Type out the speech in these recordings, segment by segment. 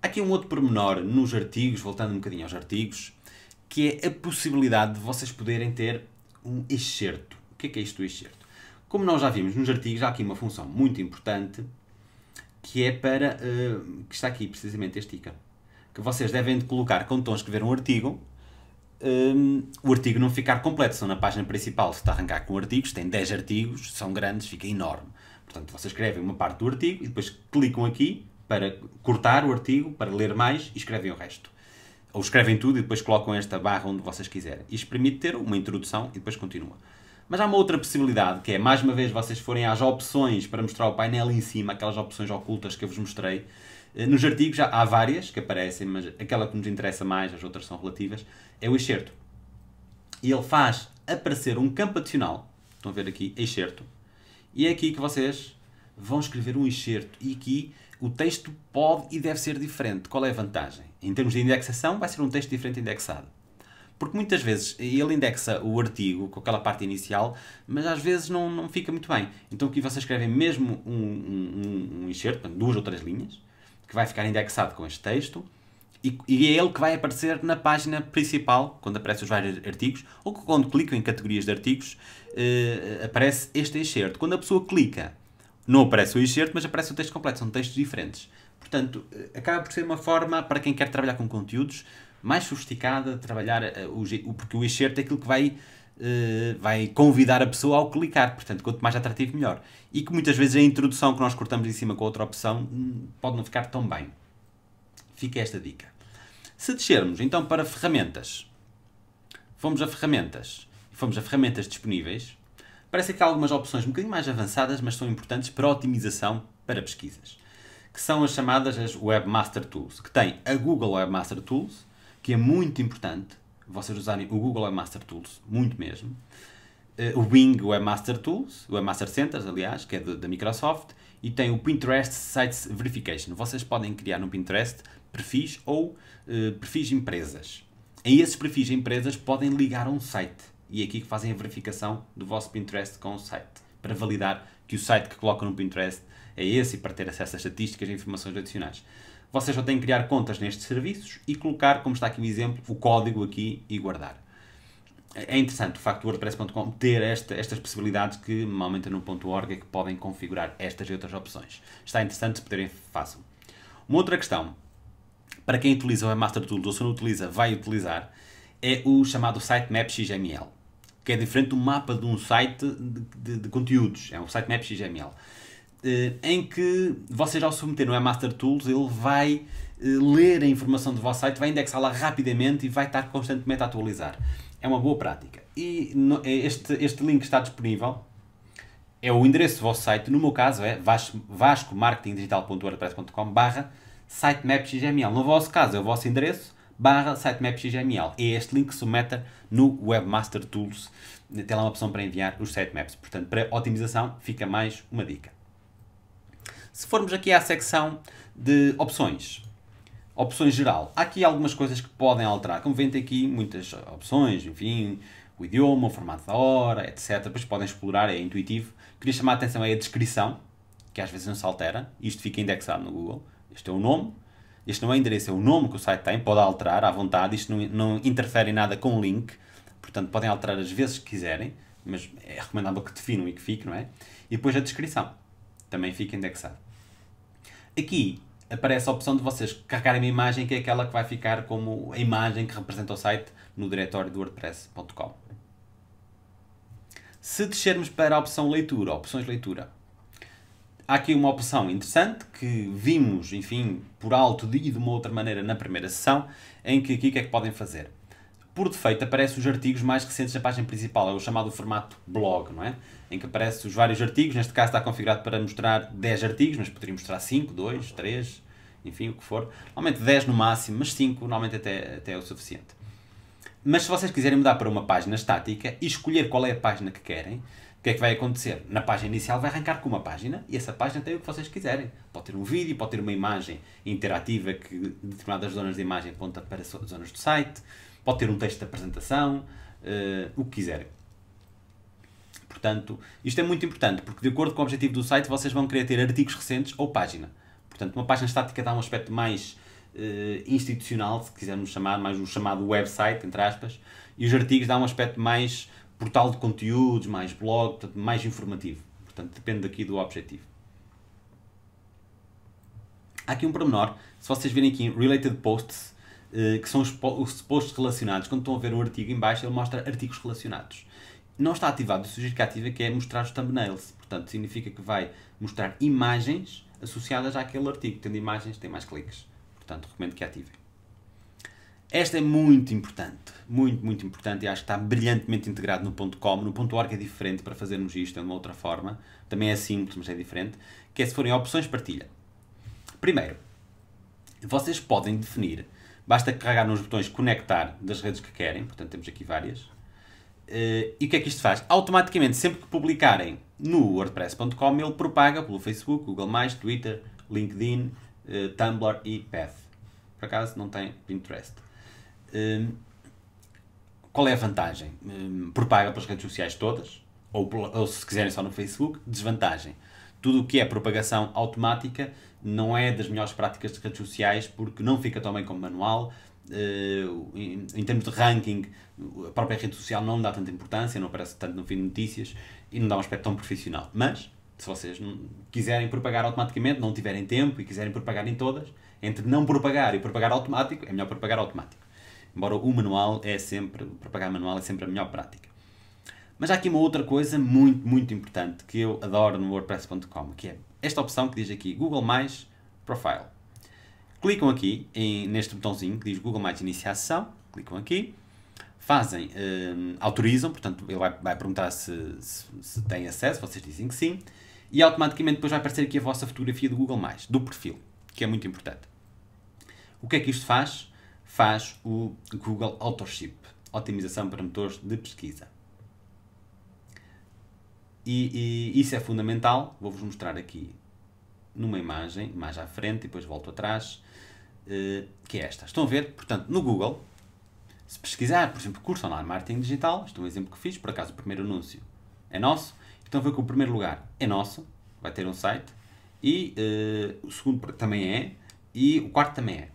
Há aqui um outro pormenor nos artigos, voltando um bocadinho aos artigos, que é a possibilidade de vocês poderem ter um excerto. O que é que é isto do excerto? Como nós já vimos nos artigos, há aqui uma função muito importante que é para. Uh, que está aqui precisamente este ícone. Que vocês devem colocar quando estão a escrever um artigo, um, eh, o artigo não ficar completo. São na página principal, se está a arrancar com artigos, tem 10 artigos, são grandes, fica enorme. Portanto, vocês escrevem uma parte do artigo e depois clicam aqui para cortar o artigo, para ler mais e escrevem o resto. Ou escrevem tudo e depois colocam esta barra onde vocês quiserem. Isto permite ter uma introdução e depois continua. Mas há uma outra possibilidade, que é, mais uma vez, vocês forem às opções para mostrar o painel em cima, aquelas opções ocultas que eu vos mostrei. Eh, nos artigos já há várias que aparecem, mas aquela que nos interessa mais, as outras são relativas, é o excerto. E ele faz aparecer um campo adicional, estão a ver aqui, excerto. E é aqui que vocês vão escrever um excerto. E aqui o texto pode e deve ser diferente. Qual é a vantagem? Em termos de indexação, vai ser um texto diferente indexado. Porque muitas vezes ele indexa o artigo com aquela parte inicial, mas às vezes não, não fica muito bem. Então aqui vocês escrevem mesmo um, um, um enxerto, duas ou três linhas, que vai ficar indexado com este texto, e, e é ele que vai aparecer na página principal, quando aparecem os vários artigos, ou quando clicam em categorias de artigos, eh, aparece este enxerto. Quando a pessoa clica não aparece o excerto, mas aparece o texto completo, são textos diferentes. Portanto, eh, acaba por ser uma forma para quem quer trabalhar com conteúdos mais sofisticada de trabalhar, eh, o, porque o excerto é aquilo que vai, eh, vai convidar a pessoa ao clicar, portanto, quanto mais atrativo, melhor. E que muitas vezes a introdução que nós cortamos em cima com outra opção hum, pode não ficar tão bem. Fica esta dica. Se descermos então para ferramentas, vamos a ferramentas, fomos a ferramentas disponíveis, Parece que há algumas opções um bocadinho mais avançadas, mas são importantes para otimização para pesquisas, que são as chamadas as Webmaster Tools, que tem a Google Webmaster Tools, que é muito importante vocês usarem o Google Webmaster Tools, muito mesmo, eh, o Bing Webmaster Tools, o Webmaster Centers, aliás, que é da Microsoft, e tem o Pinterest Sites Verification. Vocês podem criar no Pinterest perfis ou uh, perfis de empresas. Em esses perfis de empresas podem ligar a um site e é aqui que fazem a verificação do vosso Pinterest com o site, para validar que o site que colocam no Pinterest é esse e para ter acesso a estatísticas e informações adicionais. Vocês só têm que criar contas nestes serviços e colocar, como está aqui o exemplo, o código aqui e guardar. É interessante o facto do WordPress.com ter esta, estas possibilidades que normalmente no .org é que podem configurar estas e outras opções. Está interessante se puderem, façam. Uma outra questão, para quem utiliza o Master Tools ou se não utiliza, vai utilizar, é o chamado Sitemap XML que é diferente do mapa de um site de, de, de conteúdos, é um sitemap XML, eh, em que vocês ao submeter no Master Tools, ele vai eh, ler a informação do vosso site, vai indexá-la rapidamente e vai estar constantemente a atualizar. É uma boa prática. E no, eh, este, este link está disponível, é o endereço do vosso site, no meu caso é vascomarketingdigital.wordpress.com barra sitemap.xml. No vosso caso é o vosso endereço, barra sitemap.xml. É este link que se meta no Webmaster Tools. Tem lá uma opção para enviar os sitemaps. Portanto, para otimização, fica mais uma dica. Se formos aqui à secção de opções, opções geral, há aqui algumas coisas que podem alterar. Como vêem, tem aqui muitas opções, enfim, o idioma, o formato da hora, etc. Depois podem explorar, é intuitivo. Queria chamar a atenção é a descrição, que às vezes não se altera. Isto fica indexado no Google. Este é o nome, este não é endereço, é o nome que o site tem, pode alterar à vontade, isto não, não interfere em nada com o link, portanto podem alterar as vezes que quiserem, mas é recomendável que definam e que fique, não é? E depois a descrição, também fica indexado. Aqui aparece a opção de vocês carregarem uma imagem que é aquela que vai ficar como a imagem que representa o site no diretório do wordpress.com. Se descermos para a opção leitura, opções leitura, há aqui uma opção interessante que vimos, enfim, por alto e de uma outra maneira na primeira sessão, em que aqui o que é que podem fazer? Por defeito aparecem os artigos mais recentes da página principal, é o chamado formato blog, não é? Em que aparecem os vários artigos, neste caso está configurado para mostrar 10 artigos, mas poderia mostrar 5, 2, 3, enfim, o que for. Normalmente 10 no máximo, mas 5 normalmente até, até é o suficiente. Mas se vocês quiserem mudar para uma página estática e escolher qual é a página que querem, que é que vai acontecer? Na página inicial vai arrancar com uma página e essa página tem o que vocês quiserem. Pode ter um vídeo, pode ter uma imagem interativa que determinadas zonas de imagem aponta para zonas do site, pode ter um texto de apresentação, uh, o que quiserem. Portanto, isto é muito importante porque, de acordo com o objetivo do site, vocês vão querer ter artigos recentes ou página. Portanto, uma página estática dá um aspecto mais uh, institucional, se quisermos chamar, mais o chamado website, entre aspas, e os artigos dão um aspecto mais portal de conteúdos, mais blog, portanto, mais informativo. Portanto, depende aqui do objetivo. Há aqui um pormenor, se vocês virem aqui Related Posts, eh, que são os posts relacionados, quando estão a ver o artigo em baixo, ele mostra artigos relacionados. Não está ativado eu sugiro que ativa, que é mostrar os thumbnails. Portanto, significa que vai mostrar imagens associadas àquele artigo. Tendo imagens, tem mais cliques. Portanto, recomendo que ativem. Esta é muito importante, muito, muito importante e acho que está brilhantemente integrado no ponto .com. No ponto .org é diferente para fazermos isto, é uma outra forma. Também é simples, mas é diferente. Que é se forem opções, partilha. Primeiro, vocês podem definir, basta carregar nos botões conectar das redes que querem, portanto temos aqui várias. Eh, e o que é que isto faz? Automaticamente, sempre que publicarem no wordpress.com, ele propaga pelo Facebook, Google+, Twitter, LinkedIn, eh, Tumblr e Path. Por acaso não tem Pinterest. Hum, qual é a vantagem? propaga hum, propaga pelas redes sociais todas, ou, ou se quiserem só no Facebook. Desvantagem: tudo o que é propagação automática não é das melhores práticas de redes sociais porque não fica tão bem como manual. Eh, em, termos de ranking, a própria rede social não dá tanta importância, não aparece tanto no fim de notícias e não dá um aspecto tão profissional. Mas, se vocês quiserem propagar automaticamente, não tiverem tempo e quiserem propagar em todas, entre não propagar e propagar automático, é melhor propagar automático. Embora o manual é sempre, para pagar manual é sempre a melhor prática. Mas há aqui uma outra coisa muito, muito importante que eu adoro no WordPress.com, que é esta opção que diz aqui Google Mais Profile. Clicam aqui em, neste botãozinho que diz Google Mais Iniciar clicam aqui, fazem, hum, autorizam, portanto ele vai, vai perguntar se, se, se tem acesso, vocês dizem que sim, e automaticamente depois vai aparecer aqui a vossa fotografia do Google Mais, do perfil, que é muito importante. O que é que isto faz? faz o Google Authorship, otimização para motores de pesquisa. E, e isso é fundamental, vou-vos mostrar aqui numa imagem, mais à frente, depois volto atrás, eh, que é esta. Estão a ver? Portanto, no Google, se pesquisar, por exemplo, curso online marketing digital, isto é um exemplo que fiz, por acaso o primeiro anúncio é nosso, então ver que o primeiro lugar é nosso, vai ter um site, e uh, o segundo também é, e o quarto também é.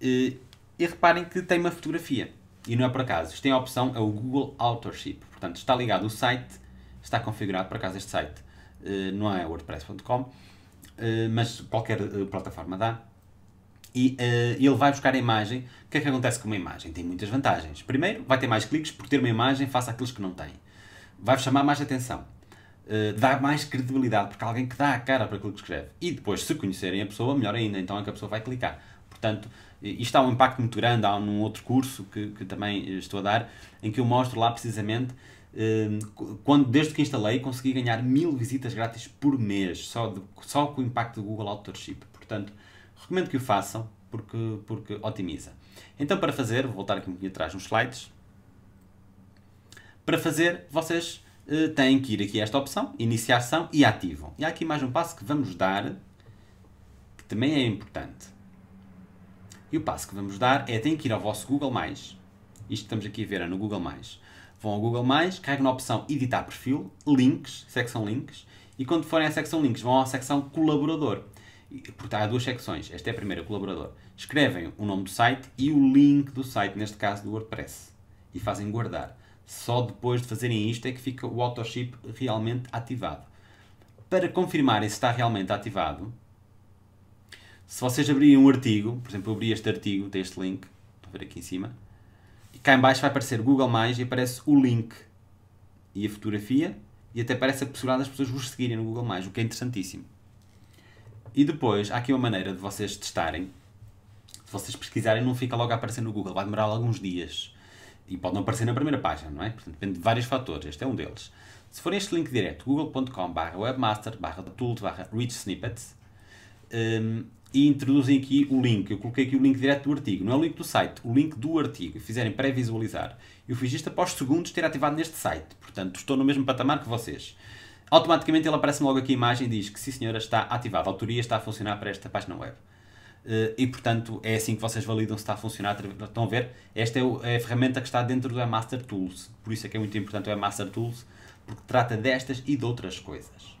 Eh, e reparem que tem uma fotografia. E não é por acaso. Isto tem a opção, é o Google Authorship. Portanto, está ligado o site, está configurado, por acaso, este site eh, não é WordPress.com, eh, mas qualquer eh, plataforma dá. E ele vai buscar a imagem. O que é que acontece com uma imagem? Tem muitas vantagens. Primeiro, vai ter mais cliques por ter uma imagem face àqueles que não têm. Vai chamar mais atenção. dá mais credibilidade, porque há alguém que dá a cara para aquilo que escreve. E depois, se conhecerem a pessoa, melhor ainda, então é que a pessoa vai clicar. Portanto, isto há um impacto muito grande, há num outro curso que, que também estou a dar, em que eu mostro lá precisamente ehm, quando, desde que instalei, consegui ganhar mil visitas grátis por mês, só, de, só com o impacto do Google Authorship. Portanto, recomendo que o façam, porque, porque otimiza. Então, para fazer, vou voltar aqui um pouquinho atrás nos slides. Para fazer, vocês eh, têm que ir aqui a esta opção, iniciar ação e ativam. E há aqui mais um passo que vamos dar, que também é importante. E o passo que vamos dar é, tem que ir ao vosso Google+, isto que estamos aqui a ver é no Google+, vão ao Google+, carregam na opção Editar Perfil, Links, secção Links, e quando forem à secção Links vão à secção Colaborador. Porque há duas secções, esta é a primeira, Colaborador. Escrevem o nome do site e o link do site, neste caso do WordPress, e fazem guardar. Só depois de fazerem isto é que fica o autoship realmente ativado. Para confirmarem se está realmente ativado, se vocês abrirem um artigo, por exemplo, eu abri este artigo, tem este link, estou a ver aqui em cima, e cá em baixo vai aparecer Google+, e aparece o link e a fotografia, e até aparece a possibilidade das pessoas vos seguirem no Google+, o que é interessantíssimo. E depois, há aqui uma maneira de vocês testarem, se vocês pesquisarem não fica logo a aparecer no Google, vai demorar alguns dias, e pode não aparecer na primeira página, não é? Portanto, depende de vários fatores, este é um deles. Se for este link direto, google.com webmaster tools reach snippets, hum, e introduzem aqui o link. Eu coloquei aqui o link direto do artigo, não é o link do site, o link do artigo. Fizerem pré-visualizar. Eu fiz isto após segundos ter ativado neste site, portanto estou no mesmo patamar que vocês. Automaticamente ele aparece logo aqui a imagem e diz que sim senhora está ativada, a autoria está a funcionar para esta página web. Eh, e portanto é assim que vocês validam se está a funcionar. Estão a ver? Esta é, é a ferramenta que está dentro do Master Tools, por isso é que é muito importante o Master Tools, porque trata destas e de outras coisas.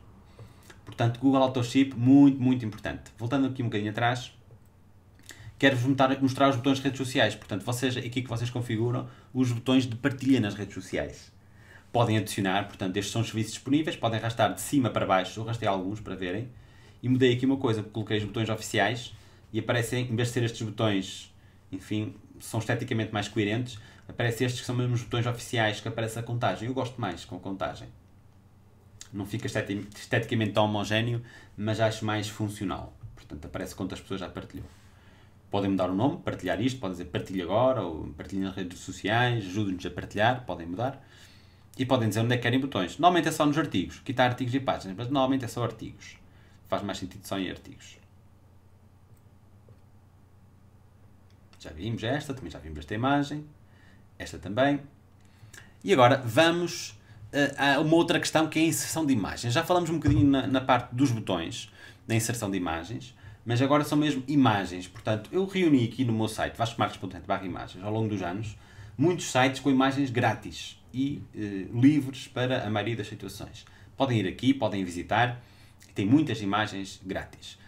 Portanto, Google Autoship, muito, muito importante. Voltando aqui um bocadinho atrás, quero-vos mostrar os botões de redes sociais. Portanto, vocês, aqui que vocês configuram os botões de partilha nas redes sociais. Podem adicionar, portanto, estes são os serviços disponíveis, podem arrastar de cima para baixo, eu arrastei alguns para verem. E mudei aqui uma coisa, coloquei os botões oficiais e aparecem, em vez de ser estes botões, enfim, são esteticamente mais coerentes, aparecem estes que são mesmo os botões oficiais que aparece a contagem. Eu gosto mais com a contagem não fica esteticamente tão homogéneo, mas acho mais funcional. Portanto, aparece quantas pessoas já partilhou. Podem mudar o nome, partilhar isto, podem dizer partilhe agora, ou partilhe nas redes sociais, ajudem-nos a partilhar, podem mudar. E podem dizer onde é que querem botões. Normalmente é só nos artigos, aqui está artigos e páginas, mas normalmente é só artigos. Faz mais sentido só em artigos. Já vimos esta, também já vimos esta imagem. Esta também. E agora vamos eh, há uma outra questão que é a inserção de imagens. Já falamos um bocadinho na, na parte dos botões, na inserção de imagens, mas agora são mesmo imagens. Portanto, eu reuni aqui no meu site, vascomarques.net imagens, ao longo dos anos, muitos sites com imagens grátis e eh, livres para a maioria das situações. Podem ir aqui, podem visitar, tem muitas imagens grátis.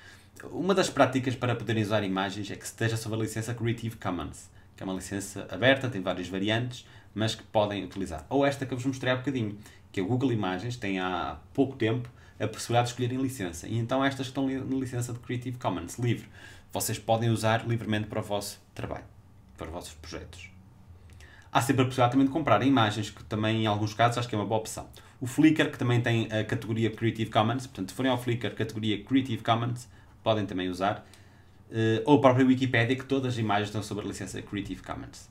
Uma das práticas para poderem usar imagens é que esteja sob a licença Creative Commons, que é uma licença aberta, tem várias variantes, mas que podem utilizar. Ou esta que eu vos mostrei há bocadinho, que a é Google Imagens tem há pouco tempo a possibilidade de escolherem licença. E então estas que estão na licença de Creative Commons, livre, vocês podem usar livremente para o vosso trabalho, para os vossos projetos. Há sempre a possibilidade também de comprar imagens, que também em alguns casos acho que é uma boa opção. O Flickr, que também tem a categoria Creative Commons, portanto, se forem ao Flickr, categoria Creative Commons, podem também usar. Eh, ou a própria Wikipedia, que todas as imagens estão sob a licença Creative Commons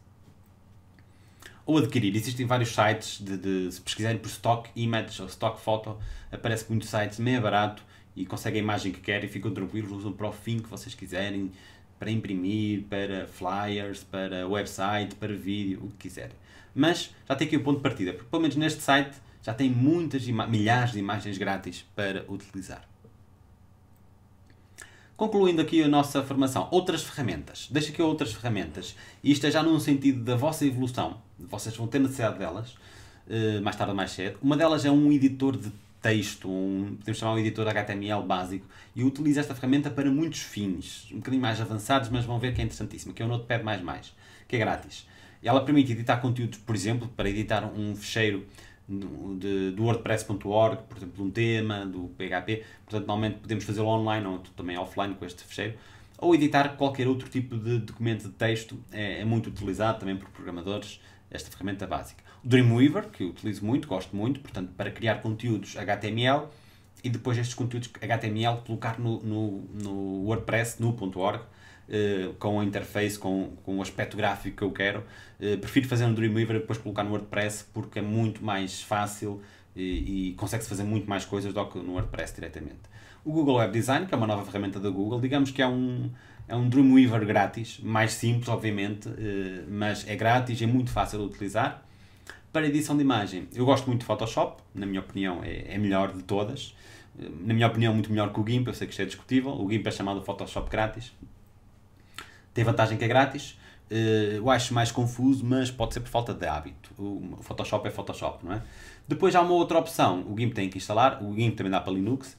ou adquirir. Existem vários sites, de, de, se pesquisarem por stock image ou stock photo, aparece muitos sites meio barato e conseguem a imagem que querem, ficam tranquilos, usam para o fim que vocês quiserem, para imprimir, para flyers, para website, para vídeo, o que quiserem. Mas já tem aqui o um ponto de partida, porque pelo menos neste site já tem muitas milhares de imagens grátis para utilizar. Concluindo aqui a nossa formação, outras ferramentas. Deixa aqui outras ferramentas. E isto é já num sentido da vossa evolução. Vocês vão ter necessidade delas, eh, mais tarde ou mais cedo. Uma delas é um editor de texto, um, podemos chamar um editor HTML básico, e eu utilizo esta ferramenta para muitos fins, um bocadinho mais avançados, mas vão ver que é interessantíssimo, que é o Notepad++, que é grátis. Ela permite editar conteúdos, por exemplo, para editar um fecheiro de, do WordPress.org, por exemplo, de um tema, do PHP. Portanto, normalmente podemos fazê-lo online ou também offline com este fecheiro. Ou editar qualquer outro tipo de documento de texto, é, é muito utilizado também por programadores, esta ferramenta básica. O Dreamweaver, que eu utilizo muito, gosto muito, portanto, para criar conteúdos HTML e depois estes conteúdos HTML colocar no, no, no WordPress, no .org, eh, com a interface, com, com o aspecto gráfico que eu quero. Eh, prefiro fazer no um Dreamweaver e depois colocar no WordPress porque é muito mais fácil e, e consegue-se fazer muito mais coisas do que no WordPress diretamente. O Google Web Design, que é uma nova ferramenta da Google, digamos que é um, é um Dreamweaver grátis, mais simples, obviamente, eh, mas é grátis, é muito fácil de utilizar. Para edição de imagem, eu gosto muito de Photoshop, na minha opinião é, é melhor de todas. Na minha opinião, muito melhor que o GIMP, eu sei que isto é discutível. O GIMP é chamado Photoshop grátis, tem vantagem que é grátis. Eh, eu acho mais confuso, mas pode ser por falta de hábito. O Photoshop é Photoshop, não é? Depois há uma outra opção. O GIMP tem que instalar. O GIMP também dá para Linux.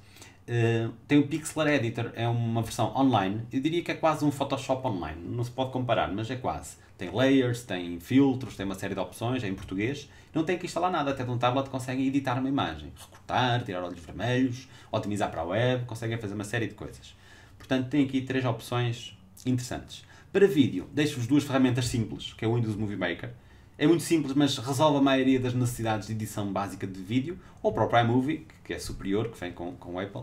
Eh, tem o Pixlr Editor, é uma versão online. Eu diria que é quase um Photoshop online, não se pode comparar, mas é quase. Tem layers, tem filtros, tem uma série de opções, é em português. Não tem que instalar nada, até de um tablet conseguem editar uma imagem, recortar, tirar olhos vermelhos, otimizar para a web, conseguem fazer uma série de coisas. Portanto, tem aqui três opções interessantes. Para vídeo, deixo-vos duas ferramentas simples, que é o Windows Movie Maker. É muito simples, mas resolve a maioria das necessidades de edição básica de vídeo, ou para o iMovie que é superior, que vem com, com o Apple.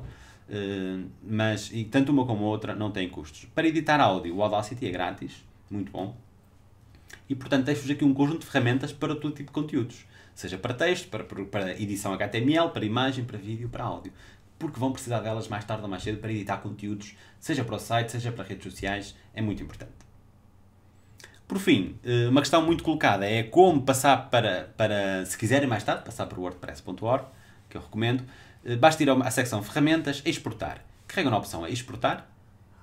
Uh, mas e tanto uma como a outra não têm custos. Para editar áudio, o Audacity é grátis, muito bom. E portanto, deixo-vos aqui um conjunto de ferramentas para todo tipo de conteúdos, seja para texto, para, para edição HTML, para imagem, para vídeo, para áudio porque vão precisar delas mais tarde ou mais cedo para editar conteúdos, seja para o site, seja para redes sociais, é muito importante. Por fim, eh, uma questão muito colocada é como passar para, para se quiserem mais tarde, passar para o wordpress.org, que eu recomendo, eh, basta ir à secção ferramentas, exportar. Carregam na opção exportar,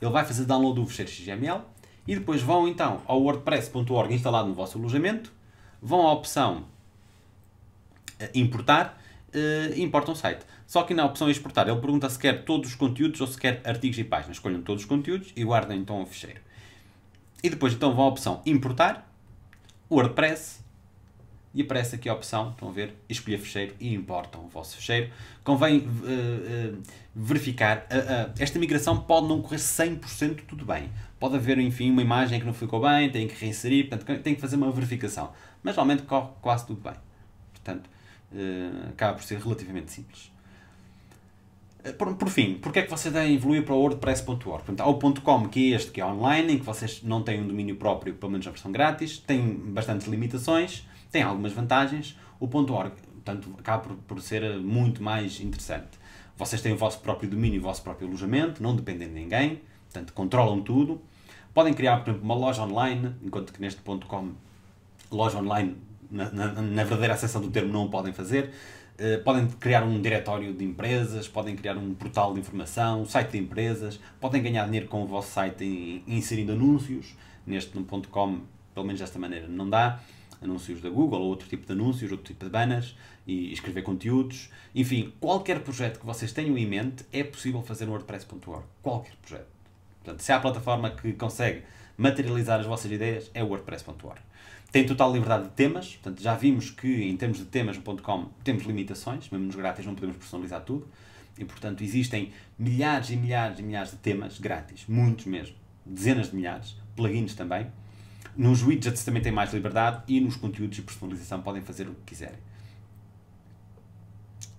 ele vai fazer download do fecheiro XML e depois vão então ao wordpress.org instalado no vosso alojamento, vão à opção eh, importar, uh, importa um site. Só que na opção exportar, ele pergunta se quer todos os conteúdos ou se quer artigos e páginas. Escolham todos os conteúdos e guardem então o fecheiro. E depois então vão à opção importar, WordPress, e aparece aqui a opção, estão a ver, escolher fecheiro e importam o vosso fecheiro. Convém uh, uh, verificar, uh, esta migração pode não correr 100% tudo bem. Pode haver, enfim, uma imagem que não ficou bem, tem que reinserir, portanto, tem que fazer uma verificação. Mas, normalmente, corre quase tudo bem. Portanto, eh, acaba por ser relativamente simples. Eh, por, por, fim, porque é que vocês devem evoluir para o WordPress.org? há o .com, que é este que é online, em que vocês não têm um domínio próprio, pelo menos na versão grátis, tem bastantes limitações, tem algumas vantagens. O .org, portanto, acaba por, por ser eh, muito mais interessante. Vocês têm o vosso próprio domínio, o vosso próprio alojamento, não dependem de ninguém, portanto, controlam tudo. Podem criar, por exemplo, uma loja online, enquanto que neste .com, loja online na, na, verdadeira acessão do termo, não o podem fazer. Uh, podem criar um diretório de empresas, podem criar um portal de informação, um site de empresas, podem ganhar dinheiro com o vosso site em, inserindo anúncios. Neste ponto .com, pelo menos desta maneira, não dá. Anúncios da Google, ou outro tipo de anúncios, outro tipo de banners, e escrever conteúdos. Enfim, qualquer projeto que vocês tenham em mente é possível fazer no WordPress.org. Qualquer projeto. Portanto, se há a plataforma que consegue materializar as vossas ideias, é o WordPress.org tem total liberdade de temas, portanto já vimos que em termos de temas.com temos limitações, mesmo nos grátis não podemos personalizar tudo, e portanto existem milhares e milhares e milhares de temas grátis, muitos mesmo, dezenas de milhares, plugins também. Nos widgets também tem mais liberdade e nos conteúdos de personalização podem fazer o que quiserem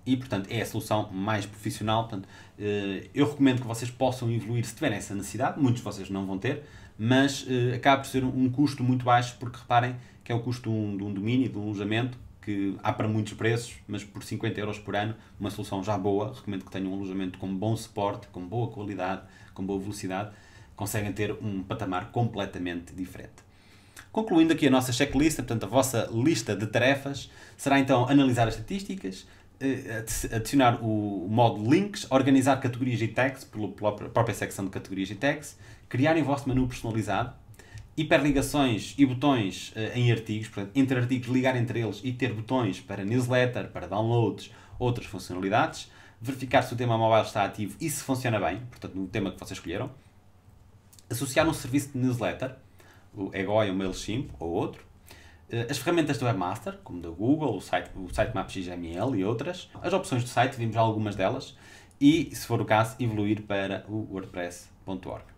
e portanto é a solução mais profissional. Portanto, eh, eu recomendo que vocês possam evoluir se tiverem essa necessidade, muitos de vocês não vão ter, mas eh, acaba por ser um custo muito baixo, porque reparem que é o custo de um, de um domínio, de um alojamento, que há para muitos preços, mas por 50 euros por ano, uma solução já boa. Recomendo que tenham um alojamento com bom suporte, com boa qualidade, com boa velocidade, conseguem ter um patamar completamente diferente. Concluindo aqui a nossa checklist, portanto a vossa lista de tarefas, será então analisar as estatísticas, adicionar o modo links, organizar categorias e tags pela própria secção de categorias e tags, criarem o vosso menu personalizado, hiperligações e botões eh, em artigos, portanto, entre artigos ligar entre eles e ter botões para newsletter, para downloads, outras funcionalidades, verificar se o tema mobile está ativo e se funciona bem, portanto, no tema que vocês escolheram, associar um serviço de newsletter, o Egoi, o MailChimp ou outro, eh, as ferramentas do Webmaster, como da Google, o, site, o Sitemap XML e outras. As opções do site, vimos algumas delas. E, se for o caso, evoluir para o WordPress.org.